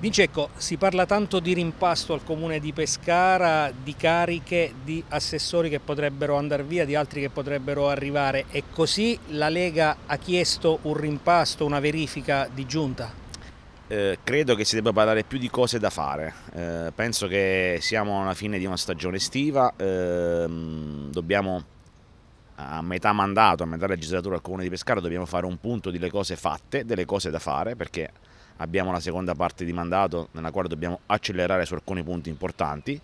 Vincecco, si parla tanto di rimpasto al comune di Pescara, di cariche, di assessori che potrebbero andare via, di altri che potrebbero arrivare È così la Lega ha chiesto un rimpasto, una verifica di giunta? Eh, credo che si debba parlare più di cose da fare, eh, penso che siamo alla fine di una stagione estiva, eh, dobbiamo a metà mandato, a metà legislatura al comune di Pescara dobbiamo fare un punto delle cose fatte, delle cose da fare perché abbiamo la seconda parte di mandato nella quale dobbiamo accelerare su alcuni punti importanti.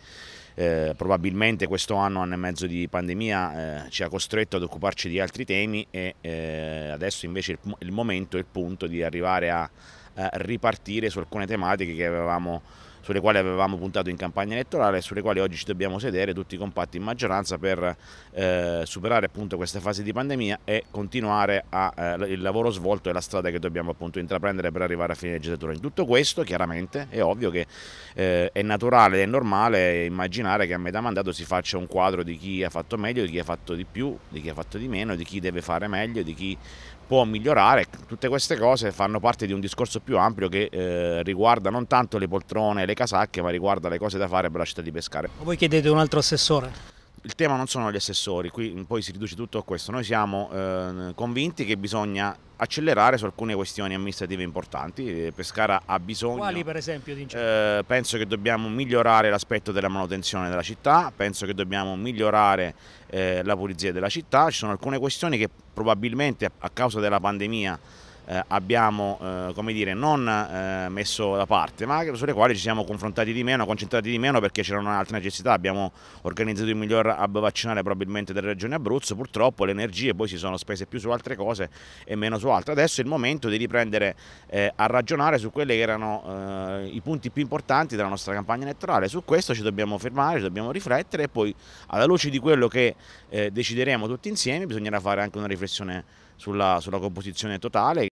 Eh, probabilmente questo anno, anno e mezzo di pandemia eh, ci ha costretto ad occuparci di altri temi e eh, adesso invece il, il momento, il punto di arrivare a, a ripartire su alcune tematiche avevamo, sulle quali avevamo puntato in campagna elettorale e sulle quali oggi ci dobbiamo sedere tutti compatti in maggioranza per eh, superare appunto questa fase di pandemia e continuare a, eh, il lavoro svolto e la strada che dobbiamo appunto intraprendere per arrivare a fine gennaio legislatura. In tutto questo chiaramente è ovvio che eh, è naturale ed è normale immaginare che a metà mandato si faccia un quadro di chi ha fatto meglio, di chi ha fatto di più, di chi ha fatto di meno, di chi deve fare meglio, di chi può migliorare, tutte queste cose fanno parte di un discorso più ampio che eh, riguarda non tanto le poltrone e le casacche, ma riguarda le cose da fare per la città di Pescare. voi chiedete un altro assessore? il tema non sono gli assessori, qui poi si riduce tutto a questo. Noi siamo eh, convinti che bisogna accelerare su alcune questioni amministrative importanti. Pescara ha bisogno. Quali per esempio? Eh, penso che dobbiamo migliorare l'aspetto della manutenzione della città, penso che dobbiamo migliorare eh, la pulizia della città. Ci sono alcune questioni che probabilmente a causa della pandemia eh, abbiamo eh, come dire, non eh, messo da parte, ma sulle quali ci siamo confrontati di meno, concentrati di meno perché c'erano altre necessità. Abbiamo organizzato il miglior hub vaccinale probabilmente della regione Abruzzo, purtroppo le energie poi si sono spese più su altre cose e meno su altre. Adesso è il momento di riprendere eh, a ragionare su quelli che erano i punti più importanti della nostra campagna elettorale. Su questo ci dobbiamo fermare, ci dobbiamo riflettere e poi alla luce di quello che eh, decideremo tutti insieme bisognerà fare anche una riflessione sulla, sulla composizione totale.